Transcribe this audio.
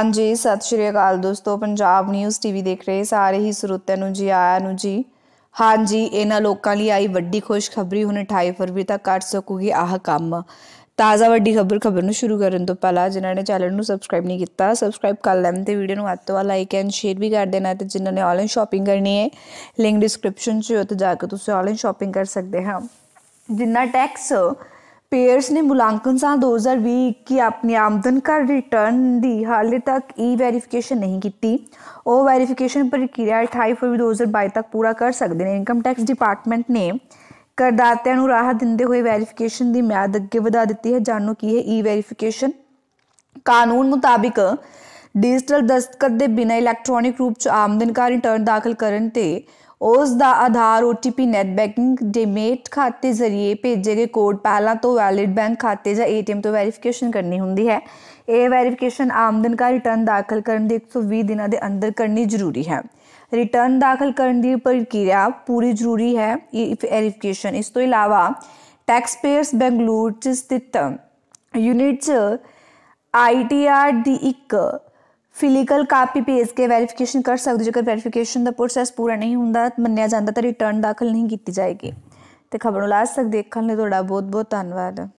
ਹਾਂਜੀ ਸਤਿ ਸ਼੍ਰੀ ਅਕਾਲ ਦੋਸਤੋ ਪੰਜਾਬ ਨਿਊਜ਼ ਟੀਵੀ ਦੇਖ ਰਹੇ ਸਾਰੇ ਹੀ ਸਰੋਤਿਆਂ ਨੂੰ ਜੀ ਆਇਆਂ ਨੂੰ ਜੀ ਹਾਂਜੀ ਇਹਨਾਂ ਲੋਕਾਂ ਲਈ ਆਈ ਵੱਡੀ ਖੁਸ਼ਖਬਰੀ ਹੁਣ 28 ਫਰਵਰੀ ਤੱਕ ਕੱਟ ਸਕੂਗੀ ਆਹ ਕੰਮ ਤਾਜ਼ਾ ਵੱਡੀ ਖਬਰ ਖਬਰ ਨੂੰ ਸ਼ੁਰੂ ਕਰਨ ਤੋਂ ਪਹਿਲਾਂ ਜਿਨ੍ਹਾਂ ਨੇ ਚੈਨਲ ਨੂੰ ਸਬਸਕ੍ਰਾਈਬ ਨਹੀਂ ਕੀਤਾ ਸਬਸਕ੍ਰਾਈਬ ਕਰ ਲੈਣ ਤੇ ਵੀਡੀਓ ਨੂੰ ਅੱਤ ਤੋਂ ਲਾਈਕ ਐਂਡ ਸ਼ੇਅਰ ਵੀ ਕਰ ਦੇਣਾ ਤੇ ਜਿਨ੍ਹਾਂ ਨੇ ਆਨਲਾਈਨ ਸ਼ਾਪਿੰਗ ਕਰਨੀ ਹੈ ਲਿੰਕ ਡਿਸਕ੍ਰਿਪਸ਼ਨ 'ਚ ਉੱਤੇ ਜਾ ਕੇ ਤੁਸੀਂ ਆਨਲਾਈਨ ਸ਼ਾਪਿੰਗ ਕਰ ਸਕਦੇ ਹਾਂ ਜਿੰਨਾ ਟੈਕਸ ਪੇਅਰਸ ਨੇ ਮੁਲਾਂਕਣ ਸਾਲ 2020 ਕੀ ਆਪਣੀ ਆਮਦਨ ਕਰ ਰਿਟਰਨ ਦੀ ਹਾਲੇ ਤੱਕ ਈ ਵੈਰੀਫਿਕੇਸ਼ਨ ਨਹੀਂ ਕੀਤੀ ਉਹ ਵੈਰੀਫਿਕੇਸ਼ਨ ਪ੍ਰਕਿਰਿਆ 28 ਫਰਵਰੀ 2022 ਤੱਕ ਪੂਰਾ ਕਰ ਸਕਦੇ ਨੇ ਇਨਕਮ ਟੈਕਸ ਡਿਪਾਰਟਮੈਂਟ ਨੇ ਕਰਦਾਤਿਆਂ ਨੂੰ ਰਾਹਤ ਦਿੰਦੇ ਹੋਏ ਵੈਰੀਫਿਕੇਸ਼ਨ ਦੀ ਮਿਆਦ ਅੱਗੇ ਵਧਾ ਦਿੱਤੀ ਹੈ ਜਾਣੋ ਕੀ ਹੈ ਈ ਵੈਰੀਫਿਕੇਸ਼ਨ ਕਾਨੂੰਨ ਮੁਤਾਬਿਕ ਡਿਜੀਟਲ ਦਸਤਕਤ ਦੇ ਬਿਨਾਂ ਇਲੈਕਟ੍ਰੋਨਿਕ ਰੂਪ ਚ ਆਮਦਨ ਕਰ ਰਿਟਰਨ ਦਾਖਲ ਕਰਨ ਤੇ ਉਸ ਦਾ Aadhaar OTP net banking demat ਖਾਤੇ ਜ਼ਰੀਏ ਭੇਜੇ ਗਏ ਕੋਡ ਪਹਿਲਾਂ ਤੋਂ ਵੈਲਿਡ ਬੈਂਕ ਖਾਤੇ ਜਾਂ ATM ਤੋਂ ਵੈਰੀਫਿਕੇਸ਼ਨ ਕਰਨੀ ਹੁੰਦੀ ਹੈ ਇਹ ਵੈਰੀਫਿਕੇਸ਼ਨ ਆਮਦਨ ਕਾ ਰਿਟਰਨ ਦਾਖਲ ਕਰਨ ਦੇ 120 ਦਿਨਾਂ ਦੇ ਅੰਦਰ ਕਰਨੀ ਜ਼ਰੂਰੀ ਹੈ ਰਿਟਰਨ ਦਾਖਲ ਕਰਨ ਦੀ ਪ੍ਰਕਿਰਿਆ ਪੂਰੀ ਜ਼ਰੂਰੀ ਹੈ ਇਹ ਵੈਰੀਫਿਕੇਸ਼ਨ ਇਸ ਤੋਂ ਇਲਾਵਾ ਟੈਕਸ ਪੇਅਰਸ ਬੰਗਲੌਰ 'ਚ ਸਥਿਤ ਯੂਨਿਟ 'ਚ ਆਈਟੀਆਰ ਦੀ ਇੱਕ ਫਿਲੀਕਲ ਕਾਪੀ ਭੇਜ ਕੇ ਵੈਰੀਫਿਕੇਸ਼ਨ ਕਰ ਸਕਦੇ ਜੇਕਰ ਵੈਰੀਫਿਕੇਸ਼ਨ ਦਾ ਪ੍ਰੋਸੈਸ ਪੂਰਾ ਨਹੀਂ ਹੁੰਦਾ ਮੰਨਿਆ ਜਾਂਦਾ ਤਾਂ ਰਿਟਰਨ ਦਾਖਲ ਨਹੀਂ ਕੀਤੀ ਜਾਏਗੀ ਤੇ ਖਬਰ ਨੂੰ ਲਾਸਟ ਤੱਕ ਦੇਖਣ ਲਈ ਤੁਹਾਡਾ ਬਹੁਤ ਬਹੁਤ ਧੰਨਵਾਦ